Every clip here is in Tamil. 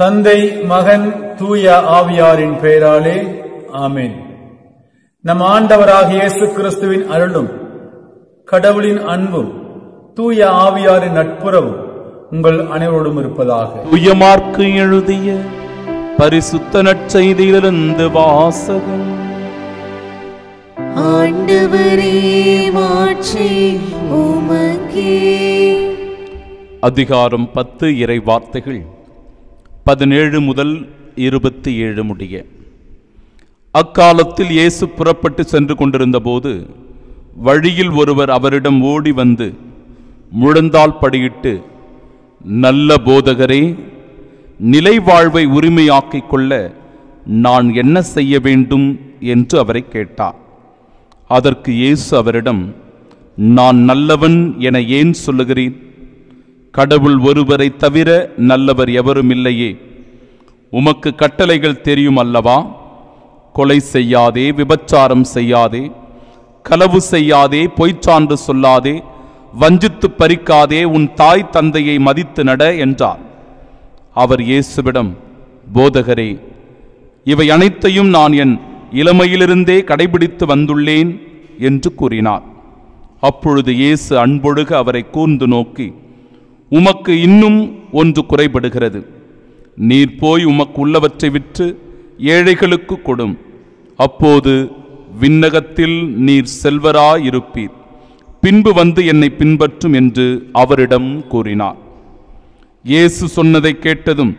தந்தை மகன் தூய ஆவியாரின் பெயராலே ஆமேன் நம் ஆண்டவராக இயேசு கிறிஸ்துவின் அருளும் கடவுளின் அன்பும் தூய ஆவியாரின் நட்புறவும் உங்கள் அனைவரோடும் இருப்பதாக தூயமார்க்கு எழுதிய பரிசுத்த நற்செய்தியிலிருந்து வாசகம் அதிகாரம் பத்து இறை வார்த்தைகள் பதினேழு முதல் இருபத்தி ஏழு முடிய அக்காலத்தில் இயேசு புறப்பட்டு சென்று கொண்டிருந்தபோது வழியில் ஒருவர் அவரிடம் ஓடி வந்து முழந்தால் படியிட்டு நல்ல போதகரே நிலை வாழ்வை உரிமையாக்கிக் கொள்ள நான் என்ன செய்ய வேண்டும் என்று அவரை கேட்டார் அதற்கு இயேசு அவரிடம் நான் நல்லவன் என ஏன் சொல்லுகிறேன் கடவுள் ஒருவரை தவிர நல்லவர் எவரும் இல்லையே உமக்கு கட்டளைகள் தெரியும் அல்லவா கொலை செய்யாதே விபச்சாரம் செய்யாதே களவு செய்யாதே பொய்ச்சான்று சொல்லாதே வஞ்சித்து பறிக்காதே உன் தாய் தந்தையை மதித்து நட என்றார் அவர் இயேசுவிடம் போதகரே இவை அனைத்தையும் நான் என் இளமையிலிருந்தே கடைபிடித்து வந்துள்ளேன் என்று கூறினார் அப்பொழுது இயேசு அன்பொழுக அவரை கூர்ந்து நோக்கி உமக்கு இன்னும் ஒன்று குறைபடுகிறது நீர் போய் உமக்கு உள்ளவற்றை விற்று ஏழைகளுக்கு கொடும் அப்போது விண்ணகத்தில் நீர் செல்வராயிருப்பீர் பின்பு வந்து என்னை பின்பற்றும் என்று அவரிடம் கூறினார் இயேசு சொன்னதை கேட்டதும்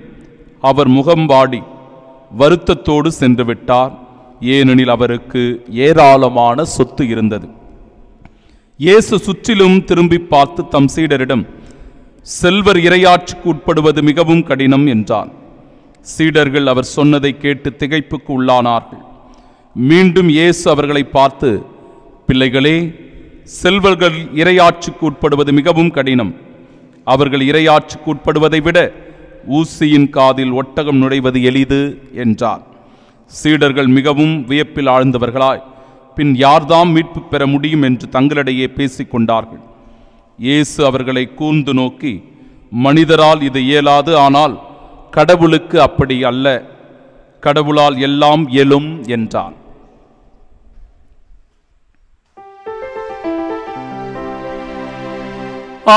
அவர் முகம் வாடி வருத்தத்தோடு சென்று விட்டார் ஏனெனில் அவருக்கு ஏராளமான சொத்து இருந்தது இயேசு சுற்றிலும் திரும்பி பார்த்து தம் சீடரிடம் செல்வர் இரையாற்றுக்கு உட்படுவது மிகவும் கடினம் என்றான் சீடர்கள் அவர் சொன்னதை கேட்டு திகைப்புக்கு உள்ளானார்கள் மீண்டும் இயேசு அவர்களை பார்த்து பிள்ளைகளே செல்வர்கள் இரையாற்றுக்கு உட்படுவது மிகவும் கடினம் அவர்கள் இரையாற்றுக்கு உட்படுவதை விட ஊசியின் காதில் ஒட்டகம் நுழைவது எளிது என்றார் சீடர்கள் மிகவும் வியப்பில் ஆழ்ந்தவர்களாய் பின் யார்தாம் மீட்பு பெற முடியும் என்று தங்களிடையே பேசிக்கொண்டார்கள் இயேசு அவர்களை கூர்ந்து நோக்கி மனிதரால் இது இயலாது ஆனால் கடவுளுக்கு அப்படி அல்ல கடவுளால் எல்லாம் இயலும் என்றான்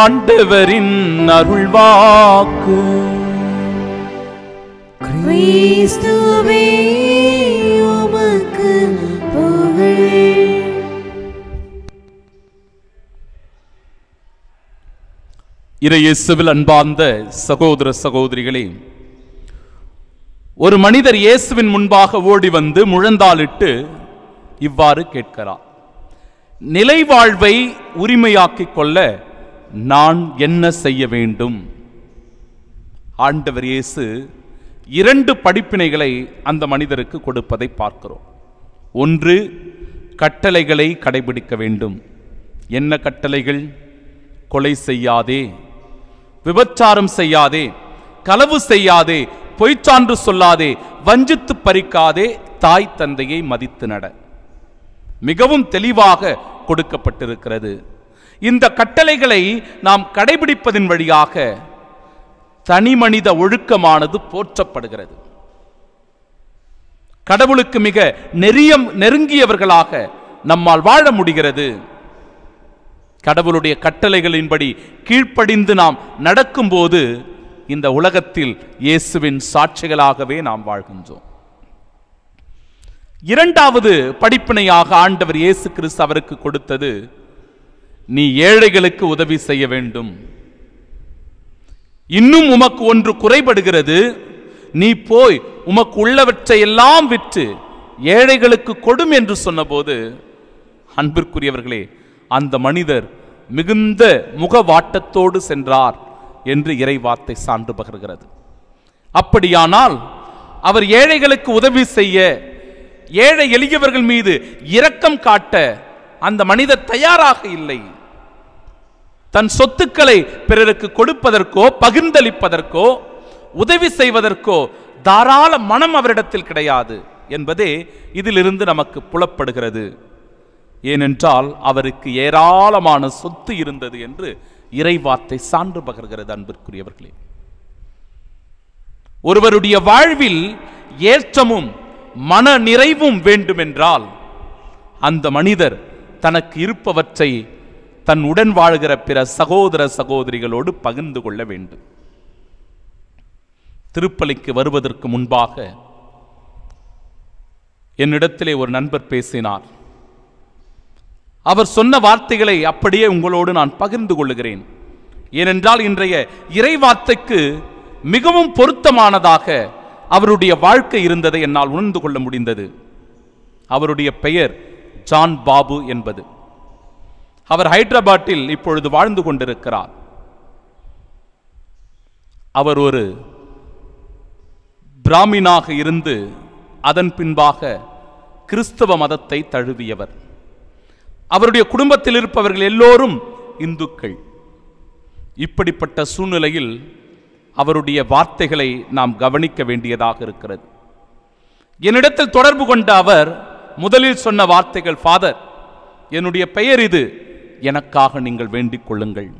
ஆண்டவரின் அருள்வாக்கு கிறிஸ்துவே இறையேசுவில் அன்பார்ந்த சகோதர சகோதரிகளே ஒரு மனிதர் இயேசுவின் முன்பாக ஓடி வந்து முழந்தாளிட்டு இவ்வாறு கேட்கிறார் நிலை வாழ்வை உரிமையாக்கிக் கொள்ள நான் என்ன செய்ய வேண்டும் ஆண்டவர் இயேசு இரண்டு படிப்பினைகளை அந்த மனிதருக்கு கொடுப்பதை பார்க்கிறோம் ஒன்று கட்டளைகளை கடைபிடிக்க வேண்டும் என்ன கட்டளைகள் கொலை செய்யாதே விபச்சாரம் செய்யாதே களவு செய்யாதே பொய்ச்சான்று சொல்லாதே வஞ்சித்து பறிக்காதே தாய் தந்தையை மதித்து நட மிகவும் தெளிவாக கொடுக்கப்பட்டிருக்கிறது இந்த கட்டளைகளை நாம் கடைபிடிப்பதன் வழியாக தனி மனித ஒழுக்கமானது போற்றப்படுகிறது கடவுளுக்கு மிக நெறியம் நெருங்கியவர்களாக நம்மால் வாழ முடிகிறது கடவுளுடைய கட்டளைகளின்படி கீழ்ப்படிந்து நாம் நடக்கும்போது இந்த உலகத்தில் இயேசுவின் சாட்சிகளாகவே நாம் வாழ்கின்றோம் இரண்டாவது படிப்பினையாக ஆண்டவர் இயேசு கிறிஸ்து அவருக்கு கொடுத்தது நீ ஏழைகளுக்கு உதவி செய்ய வேண்டும் இன்னும் உமக்கு ஒன்று குறைபடுகிறது நீ போய் உமக்கு உள்ளவற்றை எல்லாம் விற்று ஏழைகளுக்கு கொடும் என்று சொன்னபோது அன்பிற்குரியவர்களே அந்த மனிதர் மிகுந்த முகவாட்டத்தோடு சென்றார் என்று இறைவார்த்தை சான்று பகர்கிறது அப்படியானால் அவர் ஏழைகளுக்கு உதவி செய்ய ஏழை எளியவர்கள் மீது இரக்கம் காட்ட அந்த மனிதர் தயாராக இல்லை தன் சொத்துக்களை பிறருக்கு கொடுப்பதற்கோ பகிர்ந்தளிப்பதற்கோ உதவி செய்வதற்கோ தாராள மனம் அவரிடத்தில் கிடையாது என்பதே இதிலிருந்து நமக்கு புலப்படுகிறது ஏனென்றால் அவருக்கு ஏராளமான சொத்து இருந்தது என்று இறைவாத்தை சான்று பகர்கிறது அன்பிற்குரியவர்களே ஒருவருடைய வாழ்வில் ஏற்றமும் மன நிறைவும் வேண்டுமென்றால் அந்த மனிதர் தனக்கு இருப்பவற்றை தன் உடன் வாழ்கிற பிற சகோதர சகோதரிகளோடு பகிர்ந்து கொள்ள வேண்டும் திருப்பலிக்கு வருவதற்கு முன்பாக என்னிடத்திலே ஒரு நண்பர் பேசினார் அவர் சொன்ன வார்த்தைகளை அப்படியே உங்களோடு நான் பகிர்ந்து கொள்ளுகிறேன் ஏனென்றால் இன்றைய இறைவார்த்தைக்கு மிகவும் பொருத்தமானதாக அவருடைய வாழ்க்கை இருந்ததை என்னால் உணர்ந்து கொள்ள முடிந்தது அவருடைய பெயர் ஜான் பாபு என்பது அவர் ஹைதராபாத்தில் இப்பொழுது வாழ்ந்து கொண்டிருக்கிறார் அவர் ஒரு பிராமினாக இருந்து அதன் பின்பாக கிறிஸ்தவ மதத்தை தழுவியவர் அவருடைய குடும்பத்தில் இருப்பவர்கள் எல்லோரும் இந்துக்கள் இப்படிப்பட்ட சூழ்நிலையில் அவருடைய வார்த்தைகளை நாம் கவனிக்க வேண்டியதாக இருக்கிறது என்னிடத்தில் தொடர்பு கொண்ட அவர் முதலில் சொன்ன வார்த்தைகள் ஃபாதர் என்னுடைய பெயர் இது எனக்காக நீங்கள் வேண்டிக் கொள்ளுங்கள்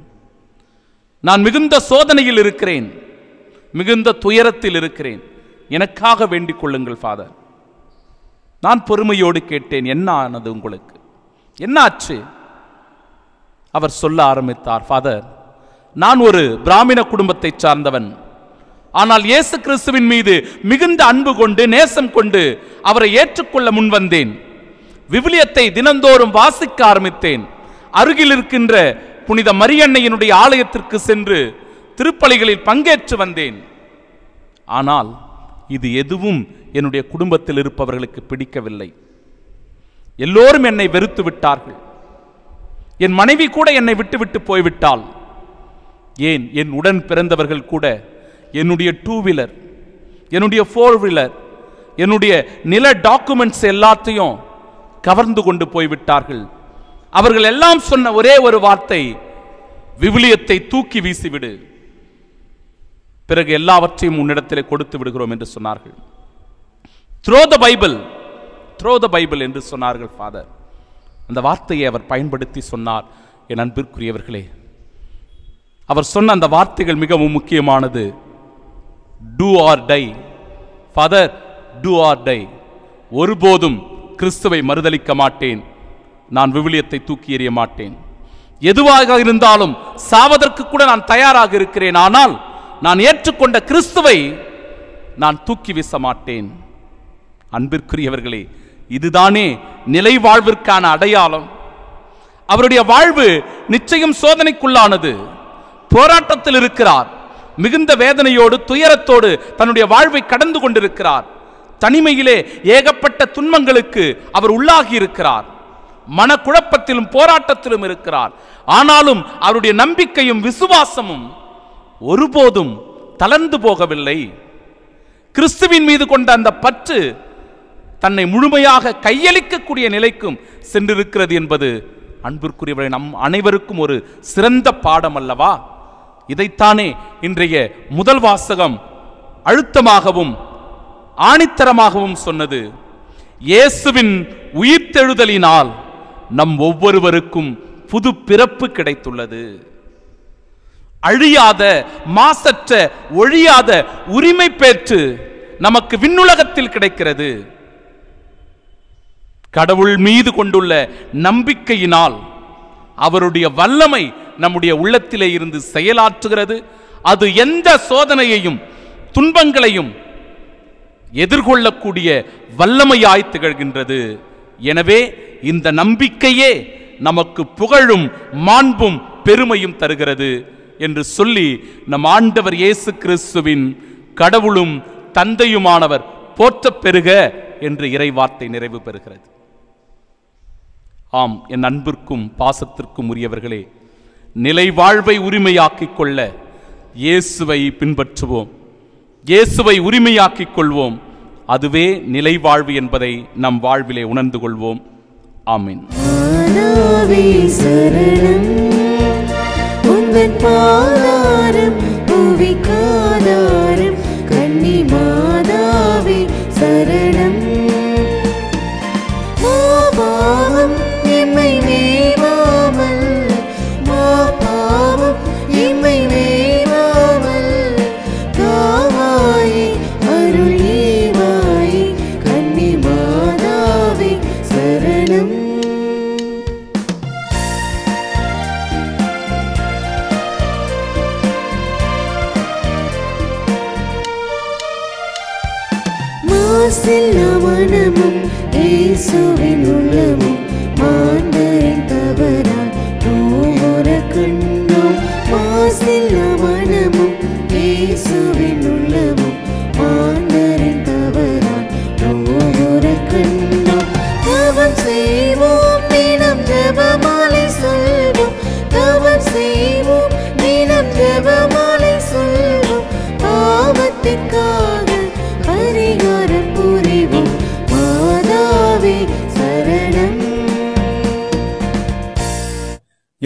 நான் மிகுந்த சோதனையில் இருக்கிறேன் மிகுந்த துயரத்தில் இருக்கிறேன் எனக்காக வேண்டிக் கொள்ளுங்கள் ஃபாதர் நான் பொறுமையோடு கேட்டேன் என்ன ஆனது உங்களுக்கு என்னாச்சு அவர் சொல்ல ஆரம்பித்தார் ஃபாதர் நான் ஒரு பிராமின குடும்பத்தை சார்ந்தவன் ஆனால் இயேசு கிறிஸ்துவின் மீது மிகுந்த அன்பு கொண்டு நேசம் கொண்டு அவரை ஏற்றுக்கொள்ள முன்வந்தேன் விவிலியத்தை தினந்தோறும் வாசிக்க ஆரம்பித்தேன் அருகில் இருக்கின்ற புனித மரியண்ணையினுடைய ஆலயத்திற்கு சென்று திருப்பலிகளில் பங்கேற்று வந்தேன் ஆனால் இது எதுவும் என்னுடைய குடும்பத்தில் இருப்பவர்களுக்கு பிடிக்கவில்லை எல்லோரும் என்னை வெறுத்து விட்டார்கள் என் மனைவி கூட என்னை விட்டுவிட்டு போய்விட்டாள் ஏன் என் உடன் பிறந்தவர்கள் கூட என்னுடைய டூ வீலர் என்னுடைய ஃபோர் வீலர் என்னுடைய நில டாக்குமெண்ட்ஸ் எல்லாத்தையும் கவர்ந்து கொண்டு போய்விட்டார்கள் அவர்கள் எல்லாம் சொன்ன ஒரே ஒரு வார்த்தை விவிலியத்தை தூக்கி வீசிவிடு பிறகு எல்லாவற்றையும் உன்னிடத்திலே கொடுத்து விடுகிறோம் என்று சொன்னார்கள் throw the Bible throw the Bible என்று சொன்னார்கள் ஃபாதர் அந்த வார்த்தையை அவர் பயன்படுத்தி சொன்னார் என் அன்பிற்குரியவர்களே அவர் சொன்ன அந்த வார்த்தைகள் மிகவும் முக்கியமானது do or die father do or die ஒருபோதும் கிறிஸ்துவை மறுதளிக்க மாட்டேன் நான் விவிலியத்தை தூக்கி எறிய மாட்டேன் எதுவாக இருந்தாலும் சாவதற்கு கூட நான் தயாராக இருக்கிறேன் ஆனால் நான் ஏற்றுக்கொண்ட கிறிஸ்துவை நான் தூக்கி வீச மாட்டேன் அன்பிற்குரியவர்களே இதுதானே நிலை வாழ்விற்கான அடையாளம் அவருடைய வாழ்வு நிச்சயம் சோதனைக்குள்ளானது போராட்டத்தில் இருக்கிறார் மிகுந்த வேதனையோடு துயரத்தோடு தன்னுடைய வாழ்வை கடந்து கொண்டிருக்கிறார் தனிமையிலே ஏகப்பட்ட துன்பங்களுக்கு அவர் உள்ளாகி இருக்கிறார் மனக்குழப்பத்திலும் போராட்டத்திலும் இருக்கிறார் ஆனாலும் அவருடைய நம்பிக்கையும் விசுவாசமும் ஒருபோதும் தளர்ந்து போகவில்லை கிறிஸ்துவின் மீது கொண்ட அந்த பற்று தன்னை முழுமையாக கையளிக்கக்கூடிய நிலைக்கும் சென்றிருக்கிறது என்பது அன்பிற்குரியவரை நம் அனைவருக்கும் ஒரு சிறந்த பாடம் அல்லவா இதைத்தானே இன்றைய முதல் வாசகம் அழுத்தமாகவும் ஆணித்தரமாகவும் சொன்னது இயேசுவின் உயிர்த்தெழுதலினால் நம் ஒவ்வொருவருக்கும் புது பிறப்பு கிடைத்துள்ளது அழியாத மாசற்ற ஒழியாத உரிமை பெற்று நமக்கு விண்ணுலகத்தில் கிடைக்கிறது கடவுள் மீது கொண்டுள்ள நம்பிக்கையினால் அவருடைய வல்லமை நம்முடைய உள்ளத்திலே இருந்து செயலாற்றுகிறது அது எந்த சோதனையையும் துன்பங்களையும் எதிர்கொள்ளக்கூடிய வல்லமையாய் திகழ்கின்றது எனவே இந்த நம்பிக்கையே நமக்கு புகழும் மாண்பும் பெருமையும் தருகிறது என்று சொல்லி நம் ஆண்டவர் இயேசு கிறிஸ்துவின் கடவுளும் தந்தையுமானவர் போற்றப் பெறுக என்று இறைவார்த்தை நிறைவு பெறுகிறது ஆம் என் அன்பிற்கும் பாசத்திற்கும் உரியவர்களே நிலை வாழ்வை உரிமையாக்கிக் கொள்ள இயேசுவை பின்பற்றுவோம் இயேசுவை உரிமையாக்கிக் கொள்வோம் அதுவே நிலை வாழ்வு என்பதை நம் வாழ்விலே உணர்ந்து கொள்வோம் ஆமீன் യേശുവിൻ ഉള്ളമോ മാന്തരൻ തവരാൻ നോമുര കണ്ണോ മാസില്ല വനമോ യേശുവിൻ ഉള്ളമോ മാന്തരൻ തവരാൻ നോമുര കണ്ണോ തവൻ செய்வோம் தினம் ஜெபமாலை சொல்வோம் தவன் செய்வோம் தினம் ஜெபமாலை சொல்வோம் பாவத்திற்காக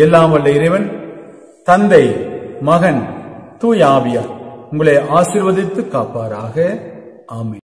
எல்லாம் வல்ல இறைவன் தந்தை மகன் தூய் ஆவியார் உங்களை ஆசிர்வதித்து காப்பாராக ஆமை